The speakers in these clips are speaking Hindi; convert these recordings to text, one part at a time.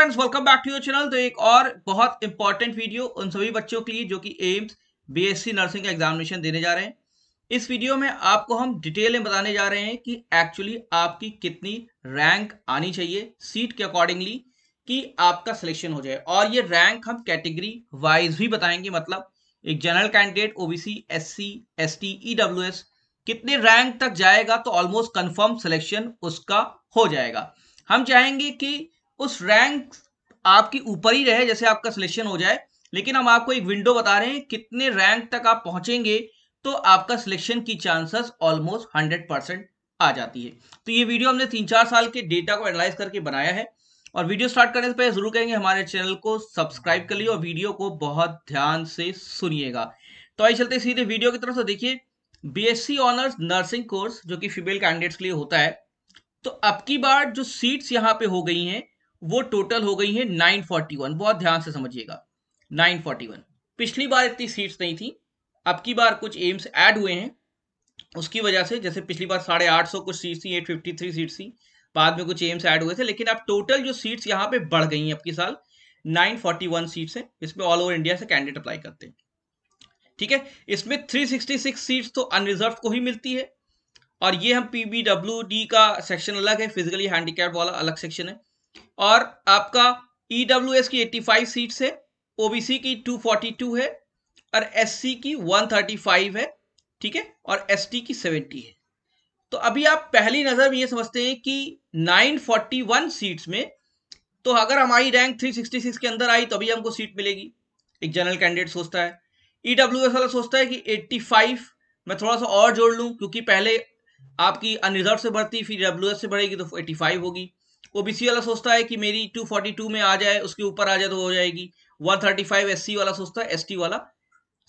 Friends welcome back to your channel तो एक और बहुत इंपॉर्टेंट वीडियो उन सभी बच्चों के लिए जो कि एम्स बीएससी नर्सिंग का एग्जामिनेशन देने जा रहे हैं इस वीडियो में आपको हम डिटेल में बताने जा रहे हैं कि एक्चुअली आपकी कितनी रैंक आनी चाहिए सीट के अकॉर्डिंगली कि आपका सिलेक्शन हो जाए और ये रैंक हम कैटेगरी वाइज भी बताएंगे मतलब एक general candidate OBC SC C EWS कितने रैंक तक जाएगा तो ऑलमोस्ट कन्फर्म सिलेक्शन उसका हो जाएगा हम चाहेंगे कि उस रैंक आपकी ऊपर ही रहे जैसे आपका सिलेक्शन हो जाए लेकिन हम आपको एक विंडो बता रहे हैं कितने रैंक तक आप पहुंचेंगे तो आपका सिलेक्शन की चांसेस ऑलमोस्ट हंड्रेड परसेंट आ जाती है तो ये वीडियो हमने तीन चार साल के डेटा को एनालाइज करके बनाया है और वीडियो स्टार्ट करने से पहले जरूर कहेंगे हमारे चैनल को सब्सक्राइब कर लिए और वीडियो को बहुत ध्यान से सुनिएगा तो आइए चलते सीधे वीडियो की तरफ से देखिए बी ऑनर्स नर्सिंग कोर्स जो कि फीमेल कैंडिडेट्स के लिए होता है तो अब की बार जो सीट्स यहाँ पे हो गई हैं वो टोटल हो गई है 941 बहुत ध्यान से समझिएगा 941 पिछली बार इतनी सीट्स नहीं थी अब की बार कुछ एम्स ऐड हुए हैं उसकी वजह से जैसे पिछली बार साढ़े आठ सौ कुछ सीट्स थी एट फिफ्टी थ्री सीट्स थी बाद में कुछ एम्स ऐड हुए थे लेकिन अब टोटल जो सीट्स यहाँ पे बढ़ गई हैं अब की साल 941 सीट्स हैं इसमें ऑल ओवर इंडिया से कैंडिडेट अप्लाई करते हैं ठीक है इसमें सिक्स सीट्स तो अनरिजर्व को ही मिलती है और ये हम पीबीडब्ल्यूडी का सेक्शन अलग है फिजिकली हैंडीकैप वाला अलग सेक्शन है और आपका ई e की 85 सीट्स है ओ की 242 है और एस की 135 है ठीक है और एस की 70 है तो अभी आप पहली नज़र में ये समझते हैं कि 941 सीट्स में तो अगर हमारी रैंक 366 के अंदर आई तो अभी हमको सीट मिलेगी एक जनरल कैंडिडेट सोचता है ई e वाला सोचता है कि 85 मैं थोड़ा सा और जोड़ लूँ क्योंकि पहले आपकी अनरिजर्व से बढ़ती फिर डब्ल्यू e से बढ़ेगी तो 85 होगी ओबीसी वाला सोचता है कि मेरी 242 में आ जाए उसके ऊपर आ जाए तो हो जाएगी 135 एससी वाला सोचता है एसटी वाला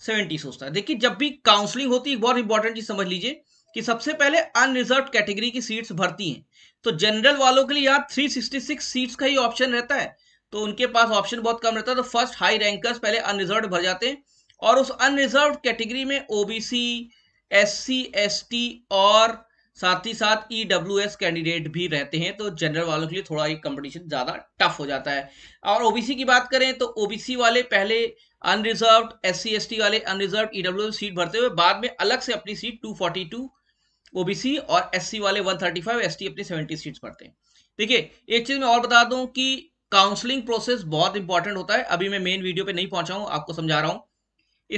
70 सोचता है देखिए जब भी काउंसलिंग होती है बहुत इंपॉर्टेंट चीज समझ लीजिए कि सबसे पहले अनरिजर्व कैटेगरी की सीट्स भरती हैं तो जनरल वालों के लिए यहाँ सिक्स सीट्स का ही ऑप्शन रहता है तो उनके पास ऑप्शन बहुत कम रहता है तो फर्स्ट हाई रैंकर्स पहले अनरिजर्व भर जाते हैं और उस अनरिजर्व कैटेगरी में ओबीसी एस सी और साथ ही साथ ई e कैंडिडेट भी रहते हैं तो जनरल वालों के लिए थोड़ा ये कंपटीशन ज़्यादा टफ हो जाता है और ओबीसी की बात करें तो ओबीसी वाले पहले अनरिजर्व एस सी वाले अनरिजर्व ई सीट भरते हुए बाद में अलग से अपनी सीट 242 ओबीसी और सी वाले 135 टी अपनी सेवेंटी सीट्स भरते हैं देखिए एक चीज़ मैं और बता दूं कि काउंसलिंग प्रोसेस बहुत इंपॉर्टेंट होता है अभी मैं मेन वीडियो पे नहीं पहुंचा आपको समझा रहा हूं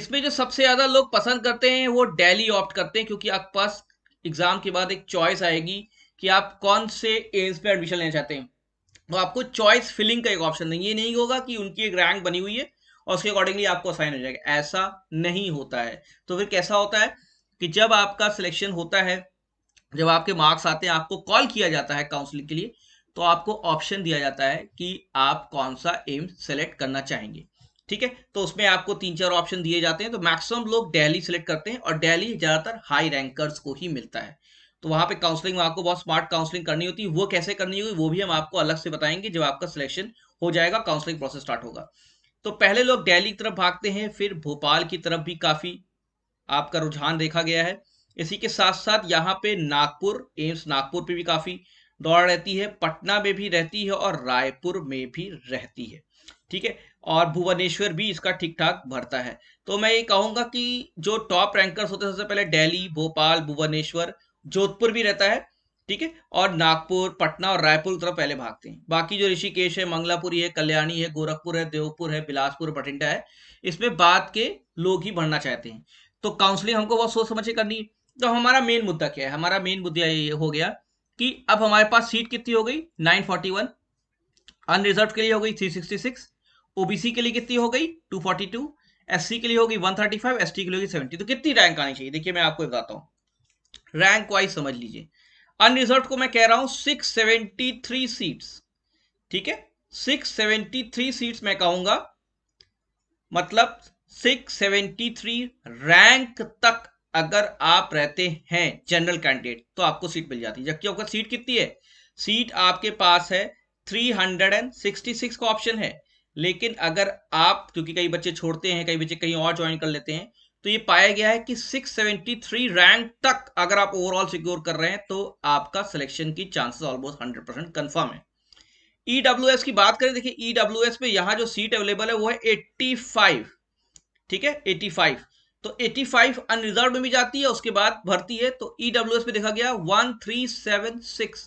इसमें जो सबसे ज़्यादा लोग पसंद करते हैं वो डेली ऑप्ट करते हैं क्योंकि आपके पास एग्जाम के बाद एक चॉइस आएगी कि आप कौन से एम्स पे एडमिशन लेना चाहते हैं तो आपको चॉइस फिलिंग का एक ऑप्शन देंगे ये नहीं होगा कि उनकी एक रैंक बनी हुई है और उसके अकॉर्डिंगली आपको असाइन हो जाएगा ऐसा नहीं होता है तो फिर कैसा होता है कि जब आपका सिलेक्शन होता है जब आपके मार्क्स आते हैं आपको कॉल किया जाता है काउंसलिंग के लिए तो आपको ऑप्शन दिया जाता है कि आप कौन सा एम्स सेलेक्ट करना चाहेंगे ठीक है तो उसमें आपको तीन चार ऑप्शन दिए जाते हैं तो मैक्सिमम लोग डेली सिलेक्ट करते हैं और डेली ज्यादातर हाई रैंकर्स को ही मिलता है तो वहां पे काउंसलिंग आपको बहुत स्मार्ट काउंसलिंग करनी होती है वो कैसे करनी होगी वो भी हम आपको अलग से बताएंगे जब आपका सिलेक्शन हो जाएगा काउंसलिंग प्रोसेस स्टार्ट होगा तो पहले लोग दिल्ली की तरफ भागते हैं फिर भोपाल की तरफ भी काफी आपका रुझान देखा गया है इसी के साथ साथ यहाँ पे नागपुर एम्स नागपुर पे भी काफी दौड़ रहती है पटना में भी रहती है और रायपुर में भी रहती है ठीक है और भुवनेश्वर भी इसका ठीक ठाक भरता है तो मैं ये कहूंगा कि जो टॉप रैंकर्स होते हैं सबसे पहले दिल्ली भोपाल भुवनेश्वर जोधपुर भी रहता है ठीक है और नागपुर पटना और रायपुर तरफ पहले भागते हैं बाकी जो ऋषिकेश है मंगलापुरी है कल्याणी है गोरखपुर है देवपुर है बिलासपुर बठिंडा है इसमें बाद के लोग ही भरना चाहते हैं तो काउंसलिंग हमको बहुत सोच समझ करनी है तो हमारा मेन मुद्दा क्या है हमारा मेन मुद्दा ये हो गया कि अब हमारे पास सीट कितनी हो गई 941 अनरिजर्व के लिए हो गई 366 ओबीसी के लिए कितनी हो गई 242 सी के लिए होगी 135 टी के लिए होगी 70 तो कितनी रैंक आनी चाहिए देखिए मैं आपको बताता हूँ रैंक वाइज समझ लीजिए अनरिजर्व को मैं कह रहा हूँ 673 सीट्स ठीक है 673 सीट्स मैं कहूंगा मतलब 673 रैंक तक अगर आप रहते हैं जनरल कैंडिडेट तो आपको सीट मिल जाती है जबकि आपका सीट कितनी है सीट आपके पास है 366 का ऑप्शन है लेकिन अगर आप क्योंकि कई बच्चे छोड़ते हैं कई बच्चे कहीं और ज्वाइन कर लेते हैं तो ये पाया गया है कि 673 रैंक तक अगर आप ओवरऑल सिक्योर कर रहे हैं तो आपका सिलेक्शन की chances almost hundred percent confirm है ईडब्ल्यू e की बात करें देखिए ईडब्ल्यू e में यहां जो सीट अवेलेबल है वो है 85 ठीक है 85 तो 85 फाइव अनरिजर्व में भी जाती है उसके बाद भर्ती है तो ई डब्ल्यू एस पे देखा गया 1376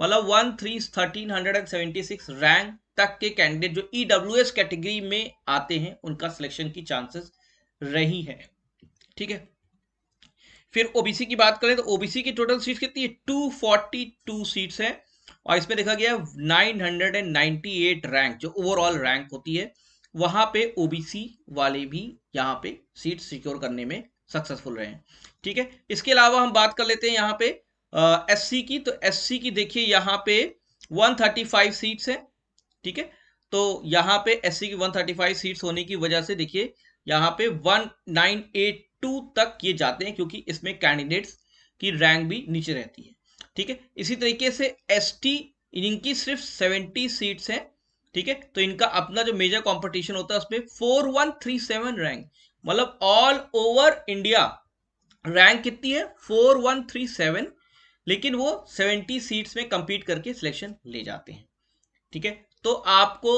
मतलब 1336 रैंक तक के कैंडिडेट जो ई डब्ल्यू एस कैटेगरी में आते हैं उनका सिलेक्शन की चांसेस रही है ठीक है फिर ओबीसी की बात करें तो ओबीसी की टोटल सीट कितनी है 242 सीट्स है और इसमें देखा गया 998 रैंक जो ओवरऑल रैंक होती है वहां पे ओबीसी वाले भी यहाँ पे सीट सिक्योर करने में सक्सेसफुल रहे हैं ठीक है इसके अलावा हम बात कर लेते हैं यहाँ पे एससी की तो एससी की देखिए यहाँ पे 135 सीट्स हैं ठीक है तो यहाँ पे एससी की 135 सीट्स होने की वजह से देखिए यहाँ पे 1982 तक ये जाते हैं क्योंकि इसमें कैंडिडेट्स की रैंक भी नीचे रहती है ठीक है इसी तरीके से टी इनकी सिर्फ 70 सीट्स हैं ठीक है तो इनका अपना जो मेजर कंपटीशन होता है उसमें four one three seven rank मतलब ऑल ओवर इंडिया रैंक कितनी है फोर वन थ्री सेवन लेकिन वो सेवेंटी सीट्स में कम्पीट करके सिलेक्शन ले जाते हैं ठीक है तो आपको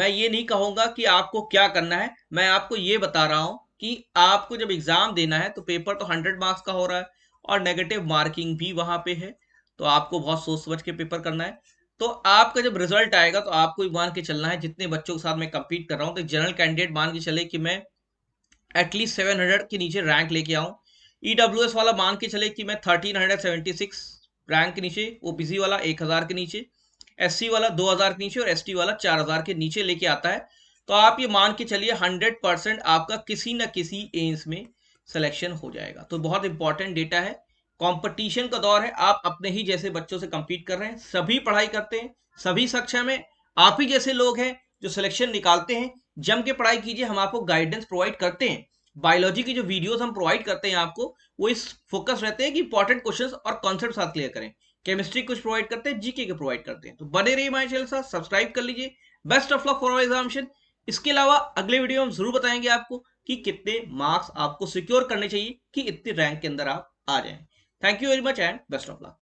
मैं ये नहीं कहूंगा कि आपको क्या करना है मैं आपको ये बता रहा हूं कि आपको जब एग्ज़ाम देना है तो पेपर तो हंड्रेड मार्क्स का हो रहा है और नेगेटिव मार्किंग भी वहां पे है तो आपको बहुत सोच समझ के पेपर करना है तो आपका जब रिजल्ट आएगा तो आपको भी मान के चलना है जितने बच्चों के साथ मैं कंपीट कर रहा हूँ तो जनरल कैंडिडेट मान के चले कि मैं एटलीस्ट सेवन हंड्रेड के नीचे रैंक लेके आऊँ ई डब्ल्यू एस वाला मान के चले कि मैं thirteen hundred seventy six rank के नीचे ओ पी सी वाला एक हज़ार के नीचे एस सी वाला दो हज़ार के नीचे और एस टी वाला चार हज़ार के नीचे लेके आता है तो आप ये मान के चलिए हंड्रेड परसेंट आपका किसी न किसी एम्स में सिलेक्शन हो जाएगा तो बहुत इंपॉर्टेंट डेटा है कंपटीशन का दौर है आप अपने ही जैसे बच्चों से कम्पीट कर रहे हैं सभी पढ़ाई करते हैं सभी सक्षम है आप ही जैसे लोग हैं जो सिलेक्शन निकालते हैं जम के पढ़ाई कीजिए हम आपको गाइडेंस प्रोवाइड करते हैं बायोलॉजी की जो वीडियोस हम प्रोवाइड करते हैं आपको वो इस फोकस रहते हैं कि इंपॉर्टेंट क्वेश्चंस और कॉन्सेप्ट साथ क्लियर करें केमिस्ट्री कुछ प्रोवाइड करते हैं जीके के प्रोवाइड करते हैं तो बने रहिए हमारे चैनल साथ सब्सक्राइब कर लीजिए best of luck for examination इसके अलावा अगले वीडियो हम जरूर बताएंगे आपको कि कितने मार्क्स आपको सिक्योर करने चाहिए कि इतने रैंक के अंदर आप आ जाए Thank you very much and best of luck.